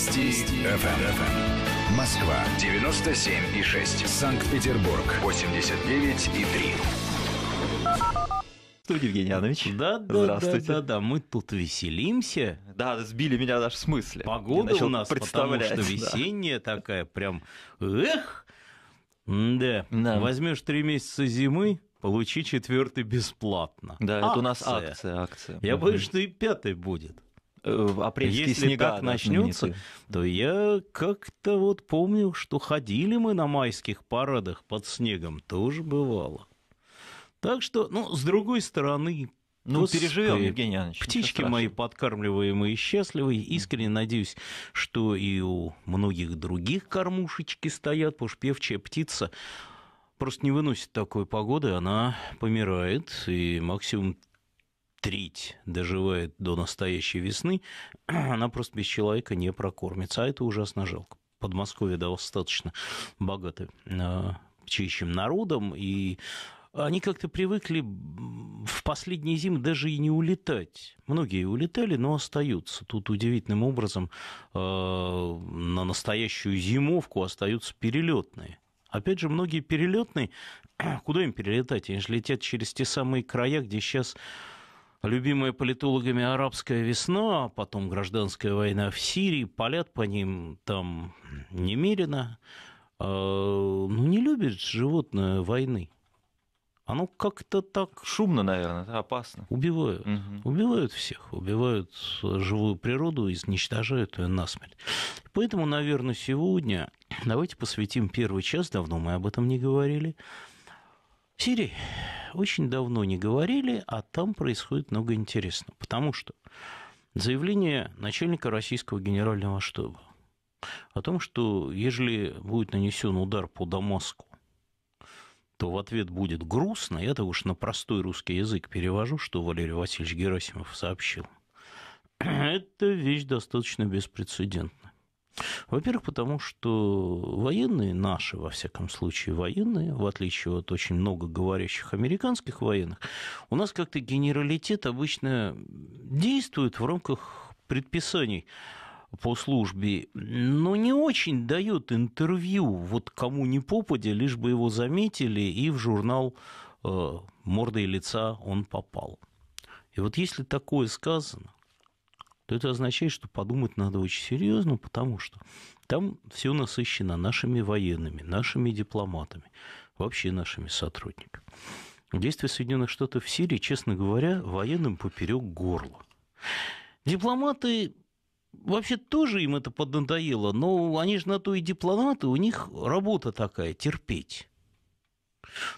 Вести, Вести. ФМ. Москва 97 и 6. Санкт-Петербург 89 и 3. Здравствуйте, Евгений Анович. Да, да, Здравствуйте. да, да, да, мы тут веселимся. Да, сбили меня даже в смысле. Погода у нас, потому что весенняя да. такая прям, эх, да. да. Возьмешь три месяца зимы, получи четвертый бесплатно. Да, акция. это у нас акция, акция. Я боюсь, что и пятый будет. Э, апрельские Если снега так начнется, то я как-то вот помню, что ходили мы на майских парадах под снегом, тоже бывало. Так что, ну, с другой стороны, ну, Господи, переживем, Евгений Иванович. Птички мои подкармливаемые счастливые. Искренне надеюсь, что и у многих других кормушечки стоят, потому что певчая птица просто не выносит такой погоды, она помирает, и максимум треть доживает до настоящей весны, она просто без человека не прокормится. А это ужасно жалко. Подмосковье достаточно богаты а, чищим народом, и они как-то привыкли в последние зимы даже и не улетать. Многие улетали, но остаются. Тут удивительным образом а, на настоящую зимовку остаются перелетные. Опять же, многие перелетные, куда им перелетать? Они же летят через те самые края, где сейчас любимая политологами арабская весна, а потом гражданская война в Сирии, полят по ним там немерено. А, ну, не любит животное войны. Оно как-то так... Шумно, наверное, да, опасно. Убивают. Угу. Убивают всех. Убивают живую природу, изничтожают ее насмерть. Поэтому, наверное, сегодня давайте посвятим первый час, давно мы об этом не говорили, Сирии очень давно не говорили, а там происходит много интересного. Потому что заявление начальника российского генерального штаба о том, что ежели будет нанесен удар по Дамаску, то в ответ будет грустно. я того уж на простой русский язык перевожу, что Валерий Васильевич Герасимов сообщил. Это вещь достаточно беспрецедентная. Во-первых, потому что военные, наши, во всяком случае, военные, в отличие от очень много говорящих американских военных, у нас как-то генералитет обычно действует в рамках предписаний по службе, но не очень дает интервью вот кому не попадя, лишь бы его заметили, и в журнал э, «Морда и лица» он попал. И вот если такое сказано, то это означает, что подумать надо очень серьезно, потому что там все насыщено нашими военными, нашими дипломатами, вообще нашими сотрудниками. Действия Соединенных Штатов в Сирии, честно говоря, военным поперек горла. Дипломаты вообще тоже им это поднадоело, но они же на то и дипломаты, у них работа такая, терпеть.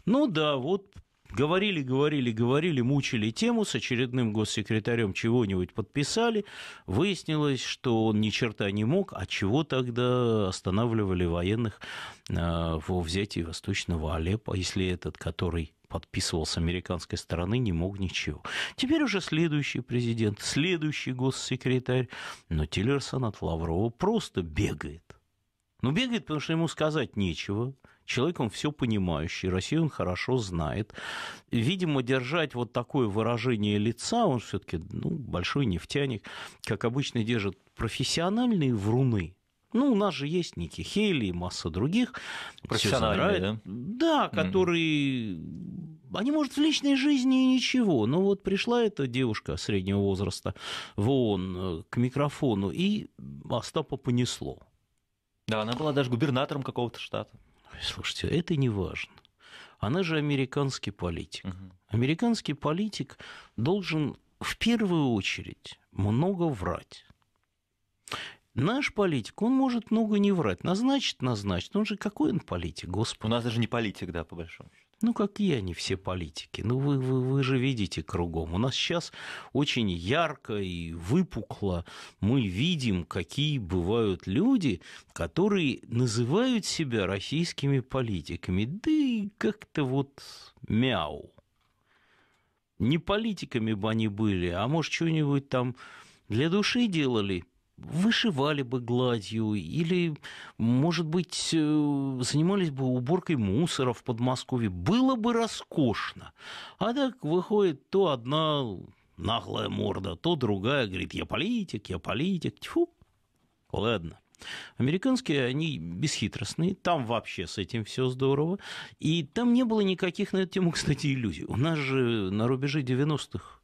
Ну да, вот Говорили, говорили, говорили, мучили тему, с очередным госсекретарем чего-нибудь подписали. Выяснилось, что он ни черта не мог, а чего тогда останавливали военных э, во взятии Восточного Алеппо, если этот, который подписывал с американской стороны, не мог ничего. Теперь уже следующий президент, следующий госсекретарь, но Тиллерсон от Лаврова просто бегает. Ну, бегает, потому что ему сказать нечего. Человек он все понимающий, Россию он хорошо знает. Видимо, держать вот такое выражение лица, он все-таки ну, большой нефтяник, как обычно держит профессиональные вруны, ну, у нас же есть Ники Хейли и масса других. Профессиональные, да? Да, которые... Mm-hmm. Они, может, в личной жизни и ничего, но вот пришла эта девушка среднего возраста в ООН э, к микрофону, и Остапа понесло. Да, она была даже губернатором какого-то штата слушайте, это не важно. Она же американский политик. Американский политик должен в первую очередь много врать. Наш политик, он может много не врать. Назначит, назначит. Он же какой он политик, господи. У нас даже не политик, да, по большому счету. Ну, какие они все политики? Ну, вы, вы, вы же видите кругом. У нас сейчас очень ярко и выпукло мы видим, какие бывают люди, которые называют себя российскими политиками. Да и как-то вот мяу. Не политиками бы они были, а может, что-нибудь там для души делали – вышивали бы гладью или, может быть, э, занимались бы уборкой мусора в Подмосковье. Было бы роскошно. А так выходит то одна наглая морда, то другая говорит, я политик, я политик. Тьфу, ладно. Американские, они бесхитростные, там вообще с этим все здорово. И там не было никаких на эту тему, кстати, иллюзий. У нас же на рубеже 90-х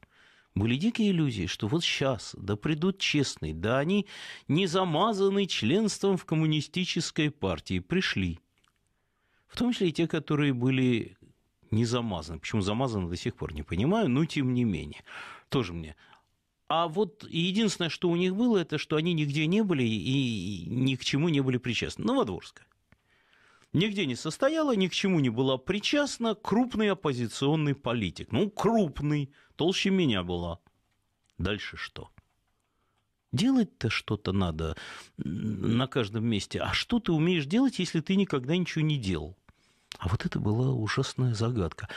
были дикие иллюзии, что вот сейчас, да придут честные, да они не замазаны членством в коммунистической партии, пришли. В том числе и те, которые были не замазаны. Почему замазаны, до сих пор не понимаю, но тем не менее. Тоже мне а вот единственное, что у них было, это что они нигде не были и ни к чему не были причастны. Новодворская. Нигде не состояла, ни к чему не была причастна крупный оппозиционный политик. Ну, крупный, толще меня была. Дальше что? Делать-то что-то надо на каждом месте. А что ты умеешь делать, если ты никогда ничего не делал? А вот это была ужасная загадка.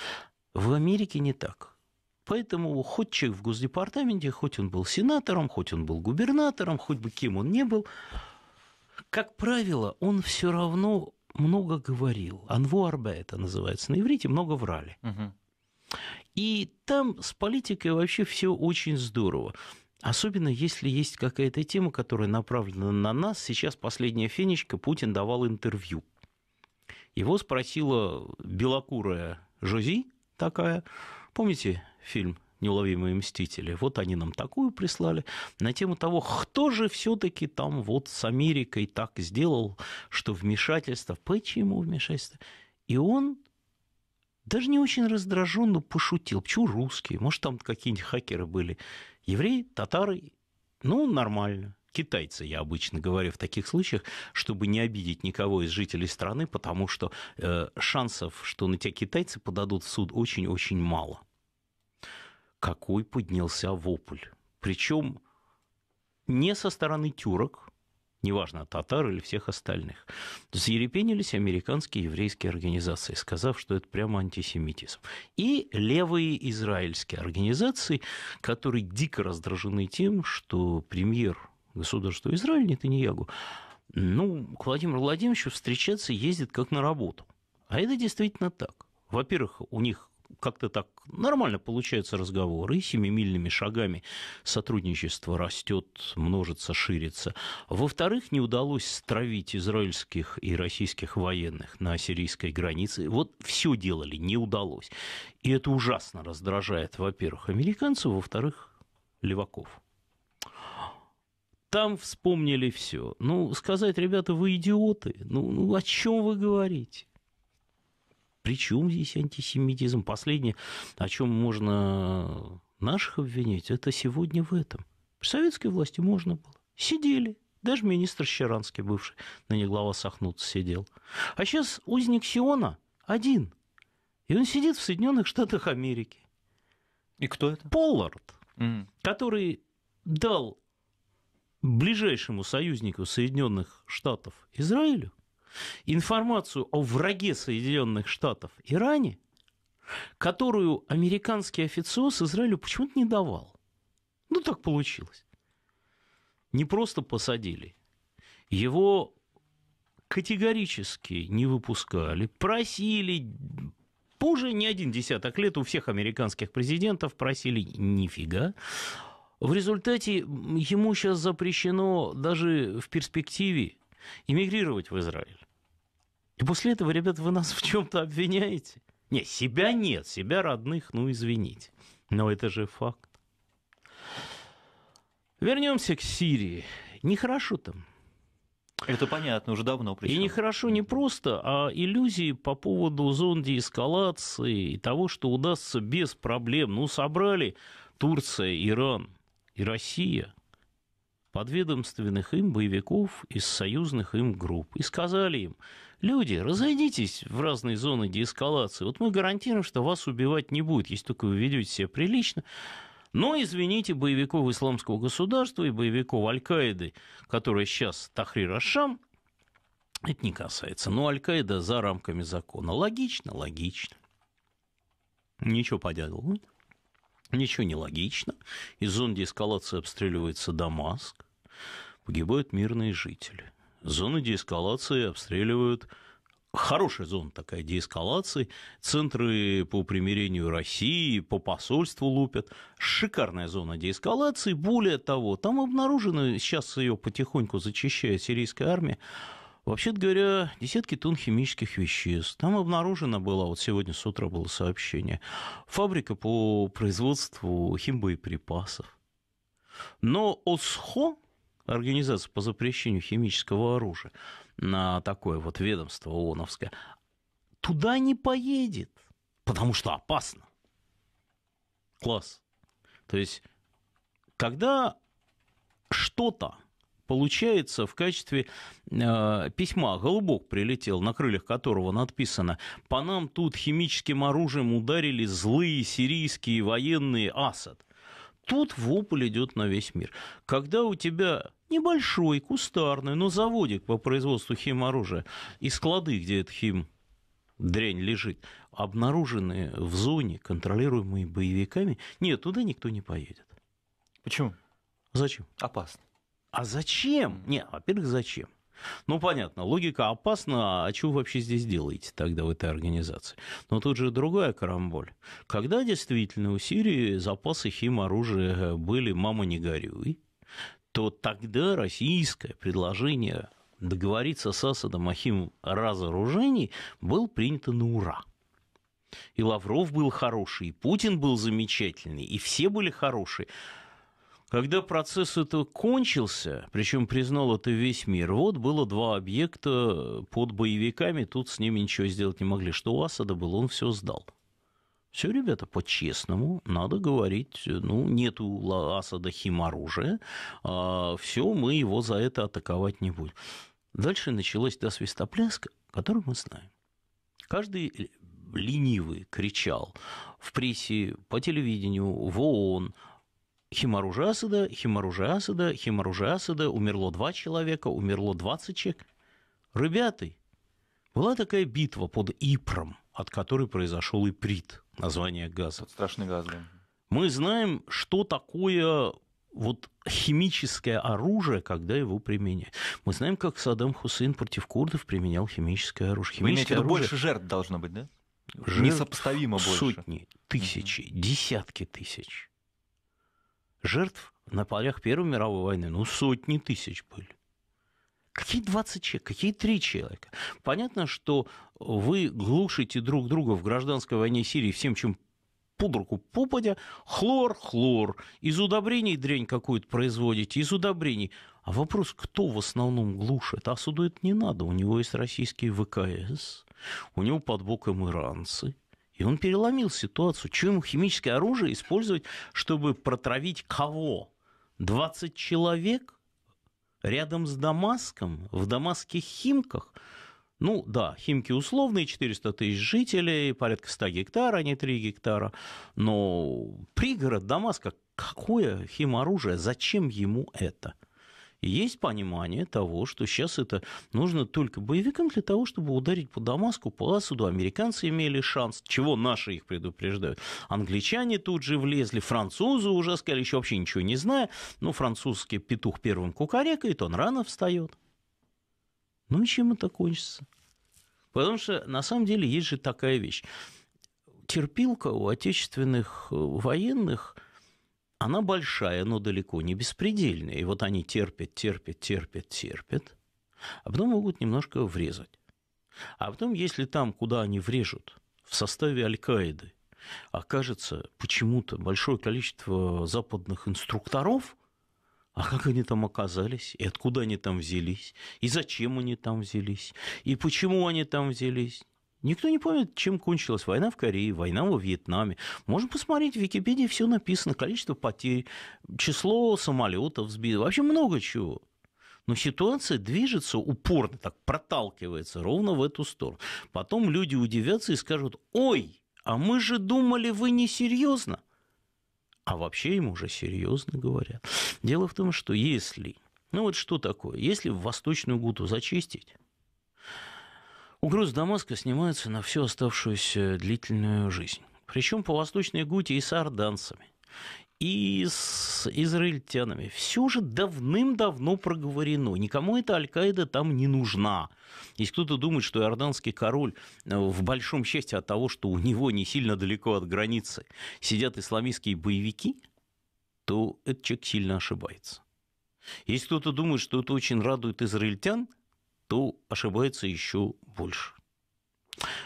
В Америке не так. Поэтому хоть человек в Госдепартаменте, хоть он был сенатором, хоть он был губернатором, хоть бы кем он не был, как правило, он все равно много говорил. Анвуарбе это называется на иврите, много врали. Угу. И там с политикой вообще все очень здорово. Особенно если есть какая-то тема, которая направлена на нас. Сейчас последняя фенечка, Путин давал интервью. Его спросила белокурая Жози такая. Помните фильм «Неуловимые мстители»? Вот они нам такую прислали на тему того, кто же все таки там вот с Америкой так сделал, что вмешательство. Почему вмешательство? И он даже не очень раздраженно пошутил. Почему русские? Может, там какие-нибудь хакеры были? Евреи, татары? Ну, нормально. Китайцы, я обычно говорю в таких случаях, чтобы не обидеть никого из жителей страны, потому что э, шансов, что на тебя китайцы подадут в суд, очень-очень мало. Какой поднялся вопль. Причем не со стороны тюрок, неважно, татар или всех остальных. Заерепенились американские еврейские организации, сказав, что это прямо антисемитизм. И левые израильские организации, которые дико раздражены тем, что премьер государства Израиль, не Нетаньягу, ну, к Владимиру Владимировичу встречаться ездит как на работу. А это действительно так. Во-первых, у них как-то так нормально получается разговоры, и семимильными шагами сотрудничество растет, множится, ширится. Во-вторых, не удалось стравить израильских и российских военных на сирийской границе. Вот все делали, не удалось. И это ужасно раздражает, во-первых, американцев, во-вторых, леваков там вспомнили все. Ну, сказать, ребята, вы идиоты. Ну, ну о чем вы говорите? При чем здесь антисемитизм? Последнее, о чем можно наших обвинять, это сегодня в этом. При советской власти можно было. Сидели. Даже министр Щеранский, бывший, на них глава Сахнута сидел. А сейчас узник Сиона один. И он сидит в Соединенных Штатах Америки. И кто это? Поллард, mm. который дал ближайшему союзнику Соединенных Штатов Израилю информацию о враге Соединенных Штатов Иране, которую американский официоз Израилю почему-то не давал. Ну, так получилось. Не просто посадили. Его категорически не выпускали, просили позже не один десяток лет у всех американских президентов просили нифига. В результате ему сейчас запрещено даже в перспективе эмигрировать в Израиль. И после этого, ребят, вы нас в чем-то обвиняете. Не, себя нет, себя родных, ну извините. Но это же факт. Вернемся к Сирии. Нехорошо там. Это понятно, уже давно причем. И нехорошо не просто, а иллюзии по поводу зон деэскалации и того, что удастся без проблем. Ну, собрали Турция, Иран и Россия – подведомственных им боевиков из союзных им групп и сказали им, люди, разойдитесь в разные зоны деэскалации, вот мы гарантируем, что вас убивать не будет, если только вы ведете себя прилично, но, извините, боевиков исламского государства и боевиков Аль-Каиды, которые сейчас Тахрир Ашам, это не касается. Но Аль-Каида за рамками закона. Логично, логично. Ничего поделать. Ничего не логично. Из зон деэскалации обстреливается Дамаск, погибают мирные жители. Зоны деэскалации обстреливают хорошая зона такая деэскалации, центры по примирению России, по посольству лупят, шикарная зона деэскалации, более того, там обнаружено, сейчас ее потихоньку зачищает сирийская армия, Вообще говоря, десятки тонн химических веществ. Там обнаружено было, вот сегодня с утра было сообщение, фабрика по производству химбоеприпасов. Но ОСХО, Организация по запрещению химического оружия, на такое вот ведомство ООНовское, туда не поедет, потому что опасно. Класс. То есть, когда что-то получается в качестве э, письма. Голубок прилетел, на крыльях которого написано: «По нам тут химическим оружием ударили злые сирийские военные Асад». Тут вопль идет на весь мир. Когда у тебя небольшой, кустарный, но заводик по производству химоружия и склады, где этот хим дрянь лежит, обнаружены в зоне, контролируемые боевиками, нет, туда никто не поедет. Почему? Зачем? Опасно. А зачем? Не, во-первых, зачем? Ну, понятно, логика опасна, а чего вы вообще здесь делаете тогда в этой организации? Но тут же другая карамболь. Когда действительно у Сирии запасы химоружия э, были «мама, не горюй», то тогда российское предложение договориться с Асадом о химразоружении было принято на ура. И Лавров был хороший, и Путин был замечательный, и все были хорошие. Когда процесс это кончился, причем признал это весь мир, вот было два объекта под боевиками, тут с ними ничего сделать не могли. Что у Асада было, он все сдал. Все, ребята, по-честному, надо говорить, ну, нет у Асада химоружия, а все, мы его за это атаковать не будем. Дальше началась та свистопляска, которую мы знаем. Каждый ленивый кричал в прессе, по телевидению, в ООН – Химаружа Асада, Химаружа Асада, Химаружа Асада, умерло два человека, умерло 20 человек. Ребята, была такая битва под Ипром, от которой произошел Иприт, название газа. Это страшный газ, да. Мы знаем, что такое вот химическое оружие, когда его применяют. Мы знаем, как Саддам Хусейн против курдов применял химическое оружие. Химическое Вы оружие... больше жертв должно быть, да? Жертв Несопоставимо больше. Сотни, тысячи, десятки тысяч жертв на полях Первой мировой войны, ну, сотни тысяч были. Какие 20 человек, какие 3 человека? Понятно, что вы глушите друг друга в гражданской войне Сирии всем, чем под руку попадя, хлор, хлор, из удобрений дрянь какую-то производите, из удобрений. А вопрос, кто в основном глушит? А суду это не надо, у него есть российский ВКС, у него под боком иранцы, и он переломил ситуацию. Чего ему химическое оружие использовать, чтобы протравить кого? 20 человек рядом с Дамаском, в дамасских Химках? Ну да, Химки условные, 400 тысяч жителей, порядка 100 гектар, а не 3 гектара. Но пригород Дамаска, какое химоружие, зачем ему это? есть понимание того, что сейчас это нужно только боевикам для того, чтобы ударить по Дамаску, по Асаду. Американцы имели шанс, чего наши их предупреждают. Англичане тут же влезли, французы уже сказали, еще вообще ничего не зная. Но ну, французский петух первым кукарекает, он рано встает. Ну и чем это кончится? Потому что на самом деле есть же такая вещь. Терпилка у отечественных э, военных – она большая, но далеко не беспредельная. И вот они терпят, терпят, терпят, терпят, а потом могут немножко врезать. А потом, если там, куда они врежут, в составе Аль-Каиды, окажется почему-то большое количество западных инструкторов, а как они там оказались, и откуда они там взялись, и зачем они там взялись, и почему они там взялись, Никто не помнит, чем кончилась война в Корее, война во Вьетнаме. Можно посмотреть, в Википедии все написано, количество потерь, число самолетов сбито, вообще много чего. Но ситуация движется упорно, так проталкивается ровно в эту сторону. Потом люди удивятся и скажут, ой, а мы же думали, вы не серьезно. А вообще им уже серьезно говорят. Дело в том, что если... Ну вот что такое? Если в Восточную Гуту зачистить, Угрозы Дамаска снимается на всю оставшуюся длительную жизнь. Причем по Восточной Гуте и с орданцами, и с израильтянами. Все же давным-давно проговорено. Никому эта Аль-Каида там не нужна. Если кто-то думает, что иорданский король э, в большом счастье от того, что у него не сильно далеко от границы сидят исламистские боевики, то этот человек сильно ошибается. Если кто-то думает, что это очень радует израильтян – то ошибается еще больше.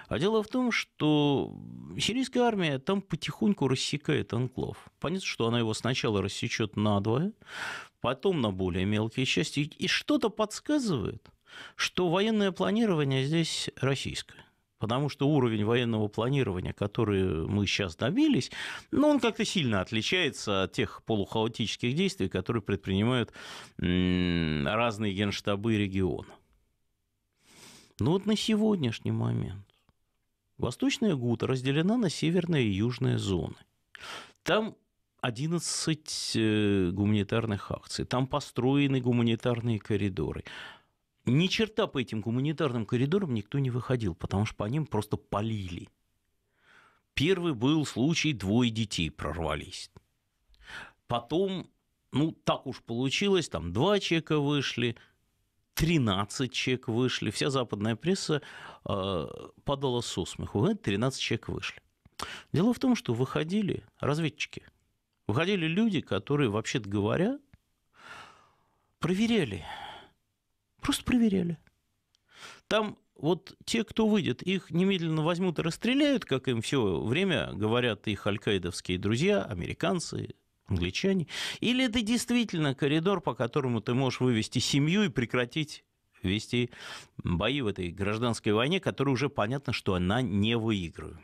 А дело в том, что сирийская армия там потихоньку рассекает анклав. Понятно, что она его сначала рассечет надвое, потом на более мелкие части. И что-то подсказывает, что военное планирование здесь российское. Потому что уровень военного планирования, который мы сейчас добились, ну, он как-то сильно отличается от тех полухаотических действий, которые предпринимают разные генштабы региона. Но ну вот на сегодняшний момент Восточная Гута разделена на северные и южные зоны. Там 11 э, гуманитарных акций, там построены гуманитарные коридоры. Ни черта по этим гуманитарным коридорам никто не выходил, потому что по ним просто полили. Первый был случай, двое детей прорвались. Потом, ну, так уж получилось, там два человека вышли – 13 человек вышли, вся западная пресса э, падала со смеху. 13 человек вышли. Дело в том, что выходили разведчики, выходили люди, которые, вообще-то говоря, проверяли, просто проверяли. Там вот те, кто выйдет, их немедленно возьмут и расстреляют, как им все время говорят их аль-каидовские друзья, американцы, англичане. Или это действительно коридор, по которому ты можешь вывести семью и прекратить вести бои в этой гражданской войне, которая уже понятно, что она не выигрываема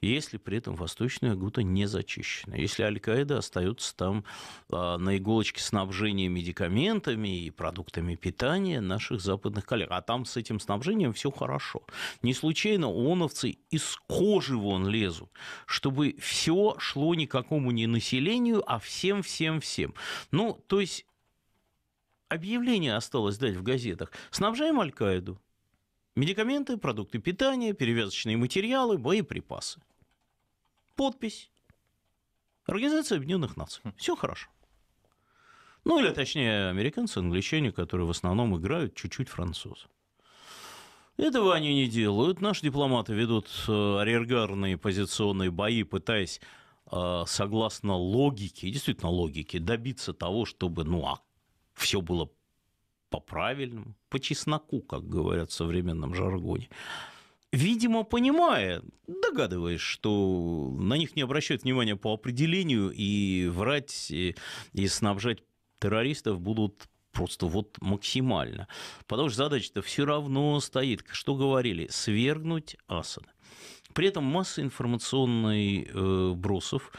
если при этом восточная Гута не зачищена. Если Аль-Каида остается там а, на иголочке снабжения медикаментами и продуктами питания наших западных коллег. А там с этим снабжением все хорошо. Не случайно ООНовцы из кожи вон лезут, чтобы все шло никакому не населению, а всем-всем-всем. Ну, то есть объявление осталось дать в газетах. Снабжаем Аль-Каиду. Медикаменты, продукты питания, перевязочные материалы, боеприпасы подпись Организация Объединенных Наций. Хм. Все хорошо. Ну, или точнее, американцы, англичане, которые в основном играют чуть-чуть французов. Этого они не делают. Наши дипломаты ведут э, арьергардные позиционные бои, пытаясь э, согласно логике, действительно логике, добиться того, чтобы, ну, а все было по правильному, по чесноку, как говорят в современном жаргоне видимо, понимая, догадываясь, что на них не обращают внимания по определению, и врать и, и снабжать террористов будут просто вот максимально. Потому что задача-то все равно стоит, что говорили, свергнуть Асада. При этом масса информационных э, бросов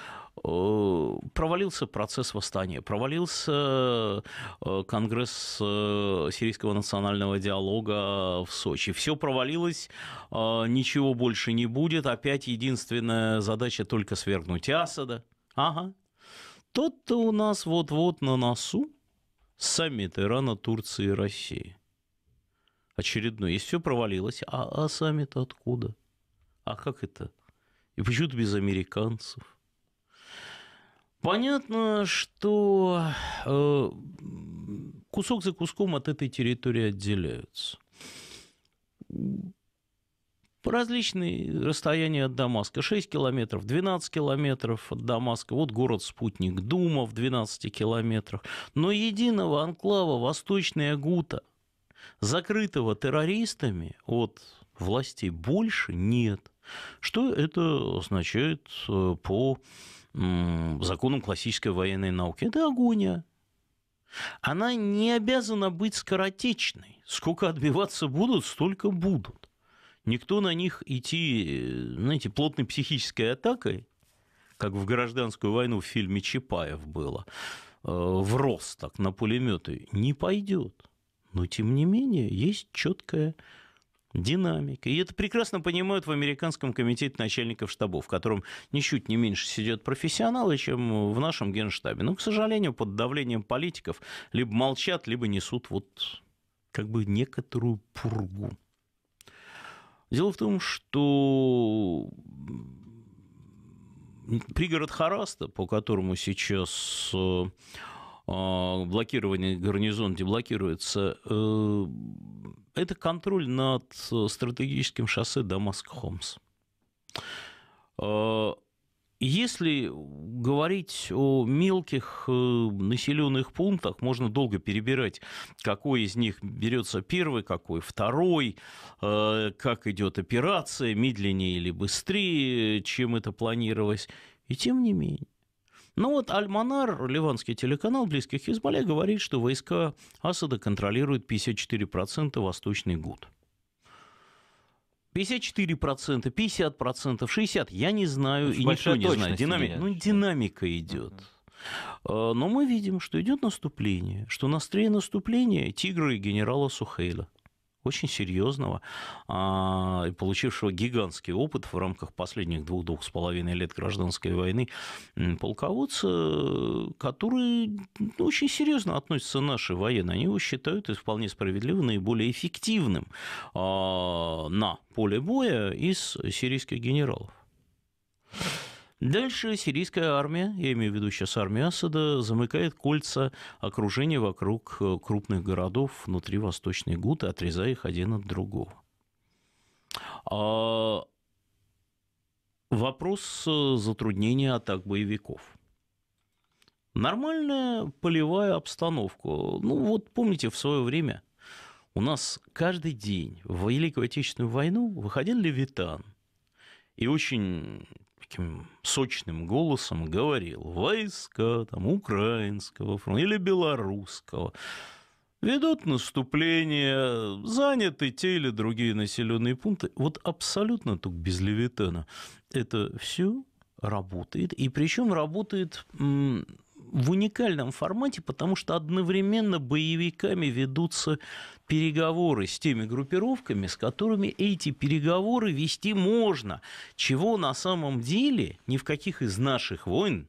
Э, провалился процесс восстания, провалился э, Конгресс э, Сирийского национального диалога в Сочи. Все провалилось, ничего больше не будет. Опять единственная задача только свергнуть Асада. Ага. Тот-то у нас вот-вот на носу саммит Ирана, Турции и России. Очередной. Если все провалилось, а, а саммит откуда? А как это? И почему без американцев? Понятно, что э, кусок за куском от этой территории отделяются. Различные расстояния от Дамаска. 6 километров, 12 километров от Дамаска. Вот город-спутник Дума в 12 километрах. Но единого анклава Восточная Гута, закрытого террористами от властей, больше нет. Что это означает э, по законам классической военной науки. Это агония. Она не обязана быть скоротечной. Сколько отбиваться будут, столько будут. Никто на них идти, э, знаете, плотной психической атакой, как в гражданскую войну в фильме Чапаев было, э, в рост так на пулеметы не пойдет. Но тем не менее есть четкая динамика. И это прекрасно понимают в Американском комитете начальников штабов, в котором ничуть не меньше сидят профессионалы, чем в нашем генштабе. Но, к сожалению, под давлением политиков либо молчат, либо несут вот как бы некоторую пургу. Дело в том, что пригород Хараста, по которому сейчас э, а, блокирование гарнизон деблокируется, э, это контроль над стратегическим шоссе Дамаск-Хомс. А, если говорить о мелких э, населенных пунктах, можно долго перебирать, какой из них берется первый, какой второй, э, как идет операция, медленнее или быстрее, чем это планировалось. И тем не менее, но ну вот Аль-Манар, ливанский телеканал, близких к Хизбалле, говорит, что войска Асада контролируют 54% Восточный Гуд. 54%, 50%, 60%, я не знаю, ну, и никто не знает. Динами... Ну, динамика идет. А, но мы видим, что идет наступление, что настроение наступления тигры генерала Сухейла – очень серьезного а, и получившего гигантский опыт в рамках последних двух-двух с половиной лет гражданской войны полководца, который ну, очень серьезно относятся нашей военные. Они его считают, и вполне справедливо, наиболее эффективным а, на поле боя из сирийских генералов. Дальше сирийская армия, я имею в виду сейчас армию Асада, замыкает кольца окружения вокруг э, крупных городов внутри Восточной Гуты, отрезая их один от другого. А... Вопрос э, затруднения атак боевиков – Нормальная полевая обстановка. Ну вот помните в свое время у нас каждый день в Великую Отечественную войну выходил Левитан и очень таким сочным голосом говорил «Войска там, украинского фронта или белорусского ведут наступление, заняты те или другие населенные пункты». Вот абсолютно тут без Левитана Это все работает, и причем работает в уникальном формате, потому что одновременно боевиками ведутся переговоры с теми группировками, с которыми эти переговоры вести можно, чего на самом деле ни в каких из наших войн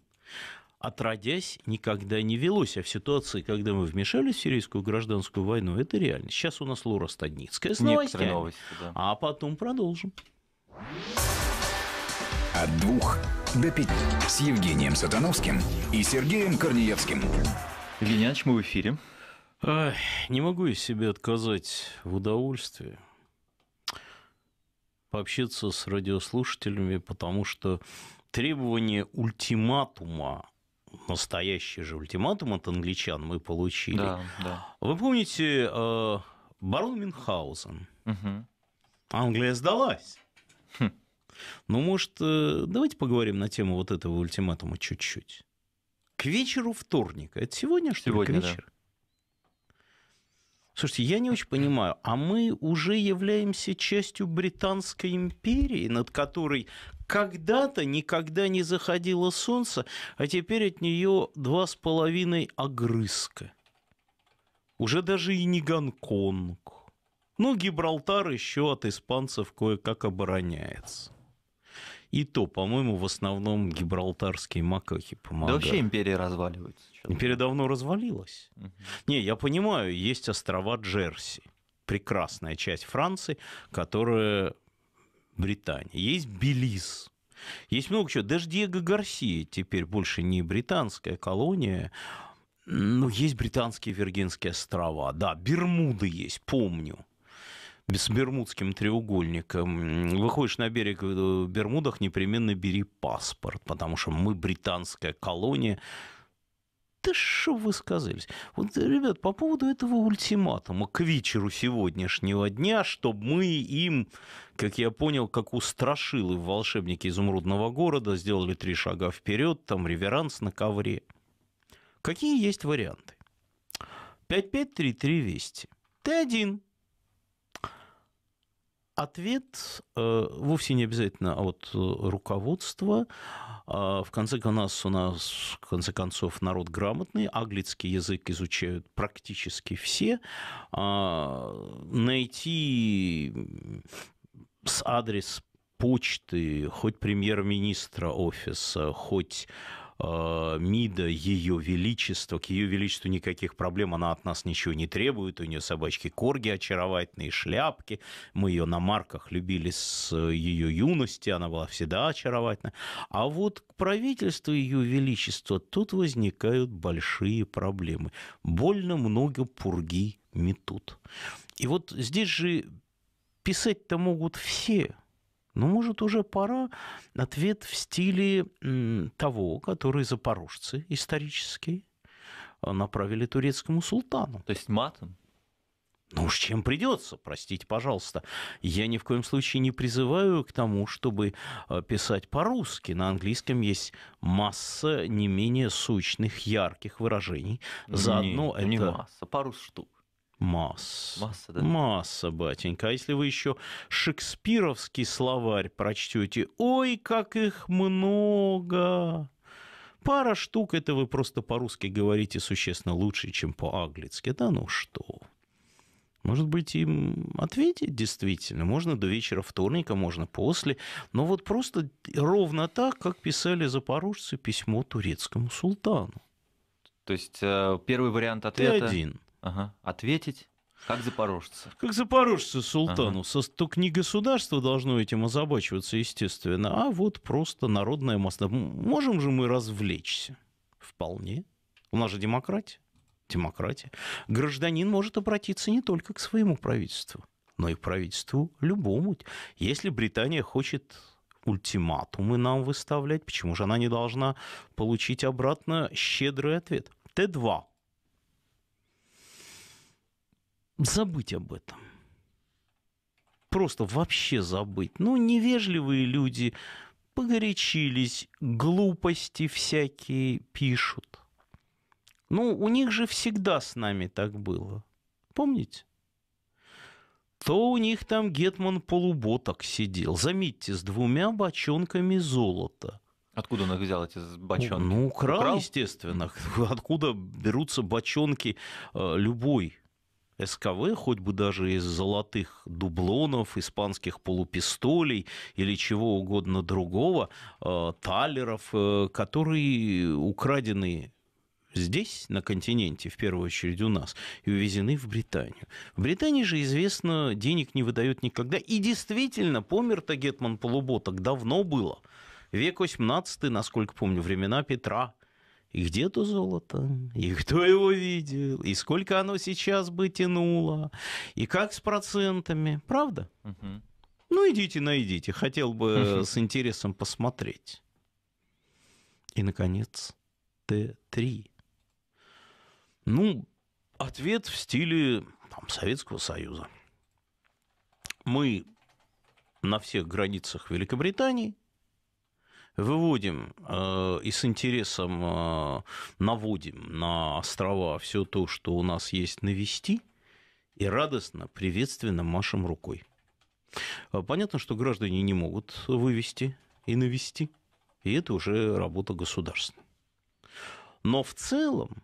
отродясь, никогда не велось. А в ситуации, когда мы вмешались в сирийскую гражданскую войну, это реально. Сейчас у нас Лора Стадницкая с новостями, новости, да. а потом продолжим. От двух до пяти с Евгением Сатановским и Сергеем Корнеевским. Евгений Ильич, мы в эфире не могу я себе отказать в удовольствии пообщаться с радиослушателями, потому что требование ультиматума, настоящий же ультиматум от англичан мы получили. Да, да. Вы помните э, барон Мюнхгаузен? Угу. Англия сдалась. Хм. Ну, может, э, давайте поговорим на тему вот этого ультиматума чуть-чуть. К вечеру вторника. Это сегодня, что сегодня, к вечеру? Да. Слушайте, я не очень понимаю, а мы уже являемся частью Британской империи, над которой когда-то никогда не заходило солнце, а теперь от нее два с половиной огрызка. Уже даже и не Гонконг. Ну, Гибралтар еще от испанцев кое-как обороняется. И то, по-моему, в основном гибралтарские макахи помогают. Да вообще империя разваливается. Империя давно развалилась. Угу. Не, я понимаю, есть острова Джерси. Прекрасная часть Франции, которая Британия. Есть Белиз. Есть много чего. Даже Диего Гарсия теперь больше не британская колония, ну, есть британские Виргинские острова, да, Бермуды есть, помню с Бермудским треугольником. Выходишь на берег э, в Бермудах, непременно бери паспорт, потому что мы британская колония. Да что вы сказались? Вот, ребят, по поводу этого ультиматума к вечеру сегодняшнего дня, чтобы мы им, как я понял, как устрашилы в «Волшебнике изумрудного города», сделали три шага вперед, там реверанс на ковре. Какие есть варианты? 5533 Вести. Ты один, Ответ э, вовсе не обязательно от э, руководства. Э, в конце концов, у нас, в конце концов, народ грамотный, английский язык изучают практически все. Э, найти с адрес почты, хоть премьер-министра офиса, хоть Э, МИДа, Ее величество, К Ее Величеству никаких проблем, она от нас ничего не требует. У нее собачки корги очаровательные, шляпки. Мы ее на марках любили с ее юности, она была всегда очаровательна. А вот к правительству Ее Величества тут возникают большие проблемы. Больно много пурги метут. И вот здесь же писать-то могут все – ну может, уже пора ответ в стиле того, который запорожцы исторически э, направили турецкому султану. То есть матом? Ну уж чем придется, простите, пожалуйста. Я ни в коем случае не призываю к тому, чтобы э, писать по-русски. На английском есть масса не менее сущных ярких выражений. Заодно ну не, это... Не масса, пару штук. Масса. Масса, да? Масса, батенька. А если вы еще шекспировский словарь прочтете, ой, как их много! Пара штук, это вы просто по-русски говорите существенно лучше, чем по-аглицки. Да ну что? Может быть, им ответить действительно. Можно до вечера вторника, можно после. Но вот просто ровно так, как писали запорожцы письмо турецкому султану. То есть э, первый вариант ответа... Ты один. Ага. Ответить? Как запорожцы. Как запорожцы султану. Ага. Только не государство должно этим озабочиваться, естественно, а вот просто народное масса. Можем же мы развлечься? Вполне. У нас же демократия. Демократия. Гражданин может обратиться не только к своему правительству, но и к правительству любому. Если Британия хочет ультиматумы нам выставлять, почему же она не должна получить обратно щедрый ответ? Т2 забыть об этом. Просто вообще забыть. Ну, невежливые люди погорячились, глупости всякие пишут. Ну, у них же всегда с нами так было. Помните? То у них там Гетман полуботок сидел. Заметьте, с двумя бочонками золота. Откуда он их взял, эти бочонки? Ну, украл, украл? естественно. Откуда берутся бочонки э, любой СКВ, хоть бы даже из золотых дублонов, испанских полупистолей или чего угодно другого, э, талеров, э, которые украдены здесь, на континенте, в первую очередь у нас, и увезены в Британию. В Британии же, известно, денег не выдают никогда. И действительно, помер-то Гетман Полуботок давно было. Век 18, насколько помню, времена Петра и где-то золото, и кто его видел, и сколько оно сейчас бы тянуло, и как с процентами, правда? Угу. Ну, идите, найдите, хотел бы угу. с интересом посмотреть. И, наконец, Т-3. Ну, ответ в стиле там, Советского Союза. Мы на всех границах Великобритании выводим э, и с интересом э, наводим на острова все то, что у нас есть навести, и радостно, приветственно машем рукой. Э, понятно, что граждане не могут вывести и навести, и это уже работа государства. Но в целом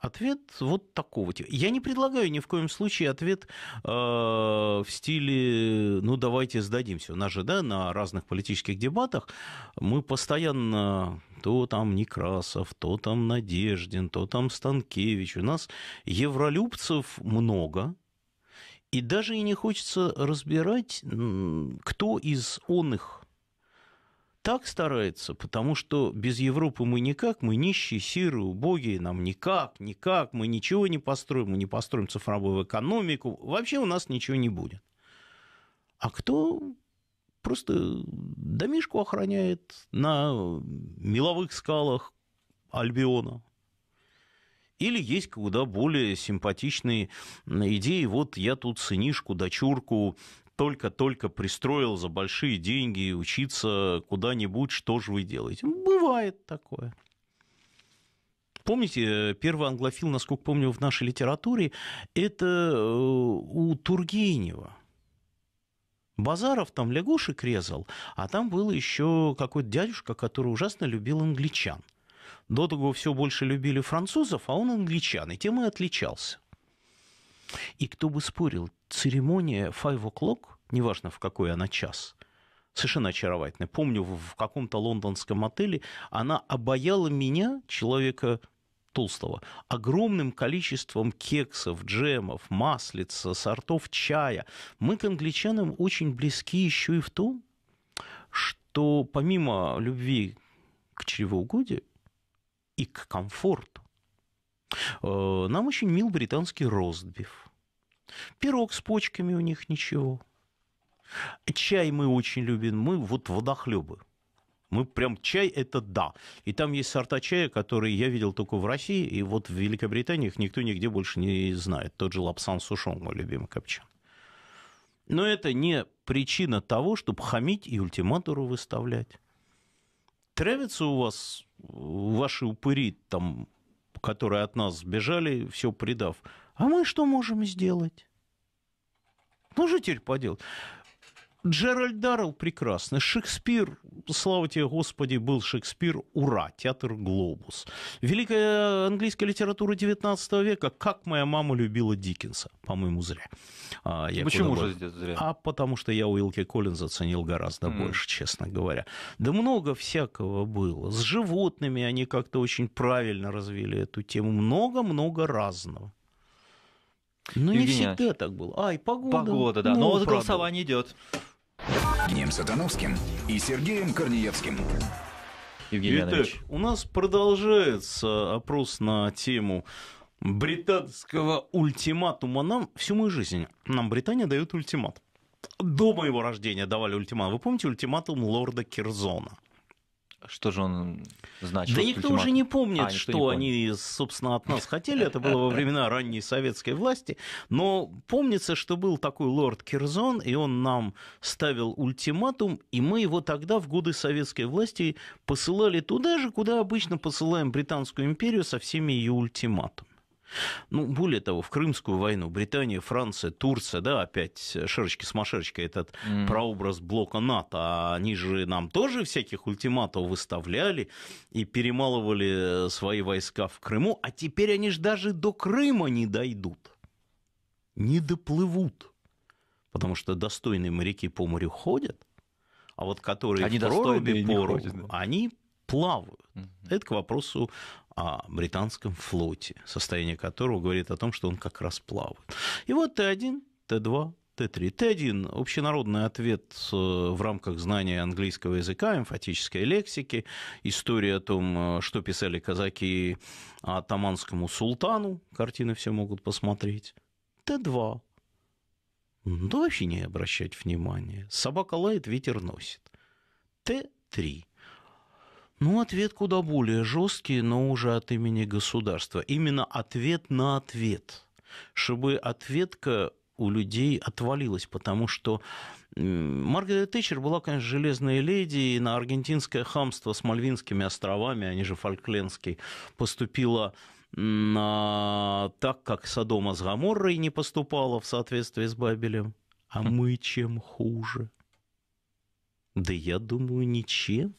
Ответ вот такого типа. Я не предлагаю ни в коем случае ответ э, в стиле «ну давайте сдадимся». У нас же да, на разных политических дебатах мы постоянно то там Некрасов, то там Надеждин, то там Станкевич. У нас евролюбцев много, и даже и не хочется разбирать, кто из он так старается, потому что без Европы мы никак, мы нищие, сиры, убогие, нам никак, никак, мы ничего не построим, мы не построим цифровую экономику, вообще у нас ничего не будет. А кто просто домишку охраняет на меловых скалах Альбиона, или есть куда более симпатичные идеи. Вот я тут сынишку, дочурку только-только пристроил за большие деньги учиться куда-нибудь, что же вы делаете? Ну, бывает такое. Помните, э, первый англофил, насколько помню, в нашей литературе, это э, у Тургенева. Базаров там лягушек резал, а там был еще какой-то дядюшка, который ужасно любил англичан. До того все больше любили французов, а он англичан, и тем и отличался. И кто бы спорил, церемония Five O'Clock, неважно в какой она час, совершенно очаровательная. Помню, в каком-то лондонском отеле она обаяла меня, человека толстого, огромным количеством кексов, джемов, маслица, сортов чая. Мы к англичанам очень близки еще и в том, что помимо любви к чревоугодию и к комфорту, Э, нам очень мил британский ростбиф. Пирог с почками у них ничего. Чай мы очень любим. Мы вот водохлебы. Мы прям чай это да. И там есть сорта чая, которые я видел только в России, и вот в Великобритании их никто нигде больше не знает. Тот же лапсан сушон, мой любимый копчан. Но это не причина того, чтобы хамить и ультиматору выставлять. Травятся у вас ваши упыри там которые от нас сбежали, все предав. А мы что можем сделать? Ну, что теперь поделать? Джеральд Даррелл прекрасно. Шекспир, слава тебе, Господи, был Шекспир, ура, театр «Глобус». Великая английская литература XIX века, как моя мама любила Диккенса, по-моему, зря. А, я Почему же здесь зря? А потому что я Уилки Коллинза ценил гораздо mm. больше, честно говоря. Да много всякого было. С животными они как-то очень правильно развили эту тему. Много-много разного. Ну, не всегда так было. А, и погода. Погода, да. Но ну, ну, вот голосование идет. Евгением Сатановским и Сергеем Корнеевским. Евгений Итак, Иванович. у нас продолжается опрос на тему британского ультиматума. Нам всю мою жизнь нам Британия дает ультиматум. До моего рождения давали ультиматум. Вы помните ультиматум лорда Кирзона? Что же он значил? Да никто уже не помнит, а, что не помнит. они, собственно, от нас хотели. Это было во времена ранней советской власти. Но помнится, что был такой лорд Кирзон, и он нам ставил ультиматум, и мы его тогда, в годы советской власти, посылали туда же, куда обычно посылаем Британскую империю со всеми ее ультиматумами. Ну, более того, в Крымскую войну Британия, Франция, Турция, да, опять шерочки с машерочкой, этот mm. прообраз блока НАТО, они же нам тоже всяких ультиматов выставляли и перемалывали э, свои войска в Крыму, а теперь они же даже до Крыма не дойдут, не доплывут, потому что достойные моряки по морю ходят, а вот которые они в проруби по они плавают. Mm-hmm. Это к вопросу о британском флоте, состояние которого говорит о том, что он как раз плавает. И вот Т1, Т2, Т3. Т1 – общенародный ответ э, в рамках знания английского языка, эмфатической лексики, история о том, э, что писали казаки таманскому султану, картины все могут посмотреть. Т2 ну, да вообще не обращать внимания. Собака лает, ветер носит. Т3. Ну, ответ куда более жесткий, но уже от имени государства. Именно ответ на ответ. Чтобы ответка у людей отвалилась, потому что Маргарет Тэтчер была, конечно, железной леди, и на аргентинское хамство с Мальвинскими островами, они же фольклендский, поступила так, как Содома с Гаморрой не поступала в соответствии с Бабелем. А мы чем хуже? Да я думаю, ничем.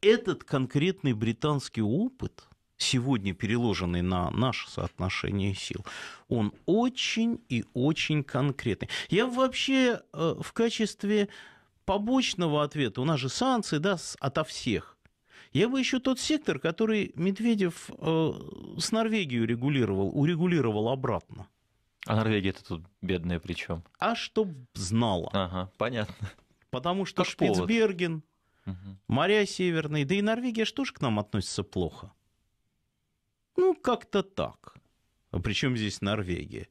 Этот конкретный британский опыт, сегодня переложенный на наше соотношение сил, он очень и очень конкретный. Я вообще э, в качестве побочного ответа, у нас же санкции, да, ото всех. Я бы еще тот сектор, который Медведев э, с Норвегией регулировал, урегулировал обратно. А Норвегия-то тут бедная причем. А чтоб знала. Ага, понятно. Потому что как Шпицберген, повод. Угу. моря северные, да и Норвегия что ж к нам относится плохо? Ну, как-то так. А при чем здесь Норвегия?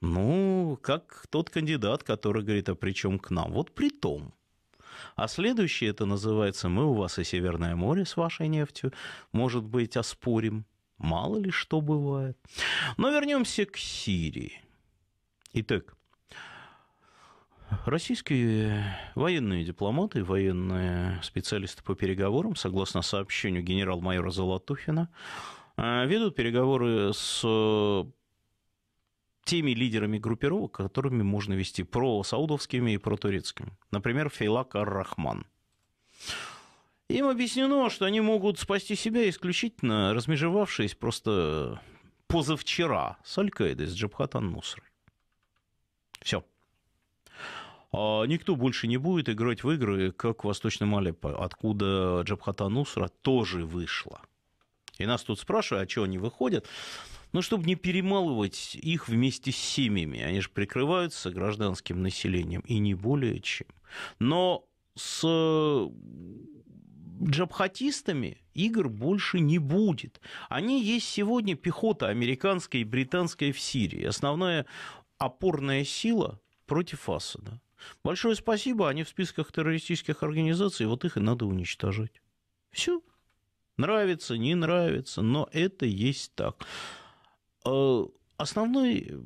Ну, как тот кандидат, который говорит, а при чем к нам? Вот при том. А следующее это называется «Мы у вас и Северное море с вашей нефтью, может быть, оспорим». Мало ли что бывает. Но вернемся к Сирии. Итак, Российские э, военные дипломаты, военные специалисты по переговорам, согласно сообщению генерал-майора Золотухина, э, ведут переговоры с э, теми лидерами группировок, которыми можно вести про саудовскими и про турецкими. Например, Фейлак Ар-Рахман. Им объяснено, что они могут спасти себя исключительно размежевавшись просто позавчера с Аль-Каидой, с Джабхатан Нусрой. Все. А, никто больше не будет играть в игры, как в Восточном Алеппо, откуда Джабхата Нусра тоже вышла. И нас тут спрашивают, а чего они выходят? Ну, чтобы не перемалывать их вместе с семьями. Они же прикрываются гражданским населением, и не более чем. Но с джабхатистами игр больше не будет. Они есть сегодня пехота американская и британская в Сирии. Основная опорная сила против Асада. Большое спасибо, они в списках террористических организаций, вот их и надо уничтожить. Все. Нравится, не нравится, но это есть так. Э, основной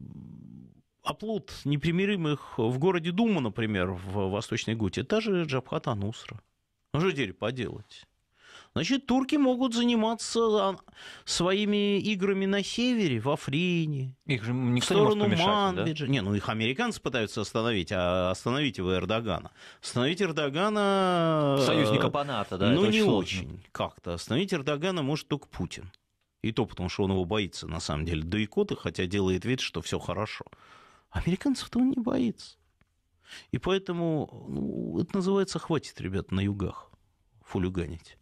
оплот непримиримых в городе Дума, например, в Восточной Гуте, та же Джабхата Нусра. Ну что теперь поделать? Значит, турки могут заниматься а, своими играми на севере, в Африне, их же в сторону не Манбиджа. Да? Не, ну их американцы пытаются остановить, а остановить его Эрдогана. Остановить Эрдогана... Э, Союзника по НАТО, да? Ну, не очень, очень как-то. Остановить Эрдогана может только Путин. И то потому, что он его боится, на самом деле, До икоты, хотя делает вид, что все хорошо. Американцев-то он не боится. И поэтому ну, это называется «хватит, ребят, на югах фулюганить».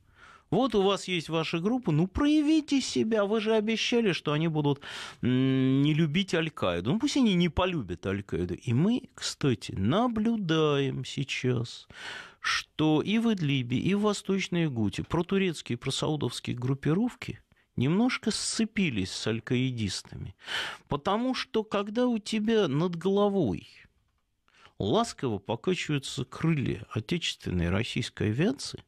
Вот у вас есть ваша группа, ну проявите себя, вы же обещали, что они будут не любить Аль-Каиду. Ну пусть они не полюбят Аль-Каиду. И мы, кстати, наблюдаем сейчас, что и в Идлибе, и в Восточной Гуте про турецкие, про саудовские группировки – немножко сцепились с алькаидистами. Потому что когда у тебя над головой ласково покачиваются крылья отечественной российской авиации,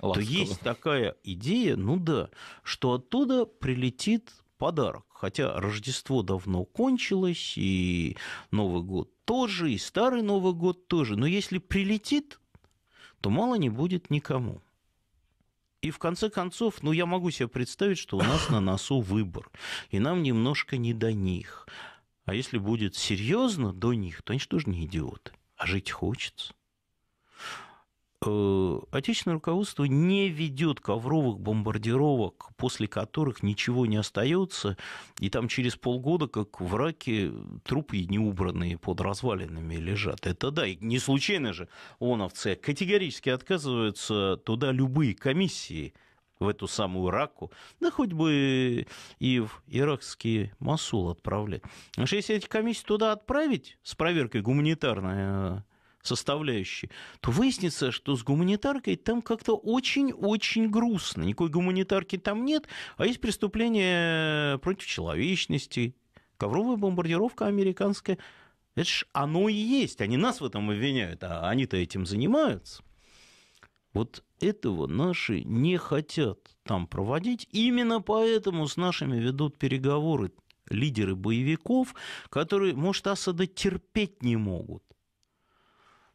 Ласково. то есть такая идея, ну да, что оттуда прилетит подарок. Хотя Рождество давно кончилось, и Новый год тоже, и Старый Новый год тоже. Но если прилетит, то мало не будет никому. И в конце концов, ну я могу себе представить, что у нас на носу выбор, и нам немножко не до них. А если будет серьезно до них, то они же не идиоты, а жить хочется. Э, отечественное руководство не ведет ковровых бомбардировок, после которых ничего не остается, и там через полгода, как в раке, трупы убранные под развалинами лежат. Это да, и не случайно же оновцы категорически отказываются туда любые комиссии, в эту самую Раку, да хоть бы и в иракский Масул отправлять. Потому что если эти комиссии туда отправить с проверкой гуманитарной э, составляющей, то выяснится, что с гуманитаркой там как-то очень-очень грустно. Никакой гуманитарки там нет, а есть преступление против человечности, ковровая бомбардировка американская. Это ж оно и есть. Они нас в этом обвиняют, а они-то этим занимаются. Вот этого наши не хотят там проводить. Именно поэтому с нашими ведут переговоры лидеры боевиков, которые, может, Асада терпеть не могут.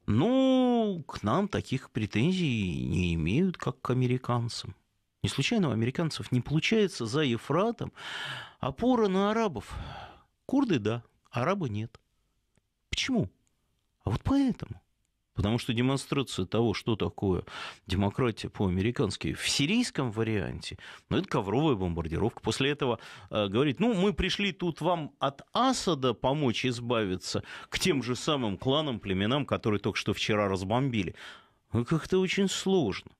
Ну, к нам таких претензий не имеют, как к американцам. Не случайно у американцев не получается за Ефратом опора на арабов. Курды – да, арабы – нет. Почему? А вот поэтому. Потому что демонстрация того, что такое демократия по-американски в сирийском варианте, ну, это ковровая бомбардировка. После этого э, говорить, ну, мы пришли тут вам от Асада помочь избавиться к тем же самым кланам, племенам, которые только что вчера разбомбили. Ну, как-то очень сложно.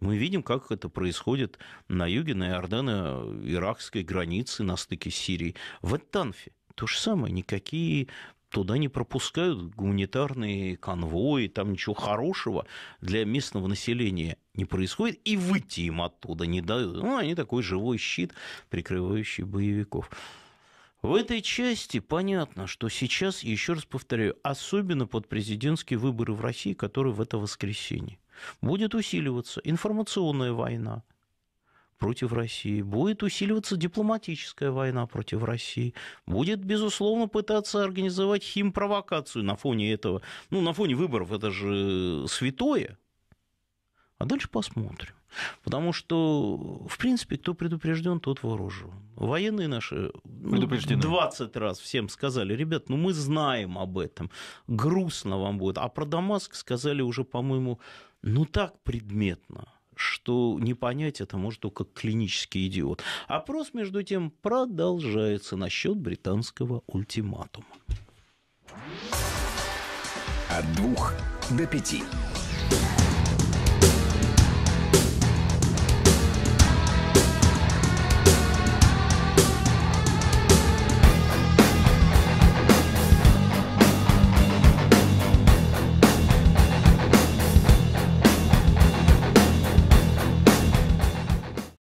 Мы видим, как это происходит на юге, на Иордано-иракской э, границе, на стыке Сирии, в Эттанфе. То же самое, никакие туда не пропускают гуманитарные конвои, там ничего хорошего для местного населения не происходит, и выйти им оттуда не дают. Ну, они такой живой щит, прикрывающий боевиков. В этой части понятно, что сейчас, еще раз повторяю, особенно под президентские выборы в России, которые в это воскресенье, будет усиливаться информационная война, против России, будет усиливаться дипломатическая война против России, будет, безусловно, пытаться организовать химпровокацию на фоне этого, ну, на фоне выборов, это же святое. А дальше посмотрим. Потому что, в принципе, кто предупрежден, тот вооружен. Военные наши ну, 20 раз всем сказали, ребят, ну мы знаем об этом, грустно вам будет. А про Дамаск сказали уже, по-моему, ну так предметно – что не понять это может только клинический идиот. Опрос, между тем, продолжается насчет британского ультиматума. От двух до пяти.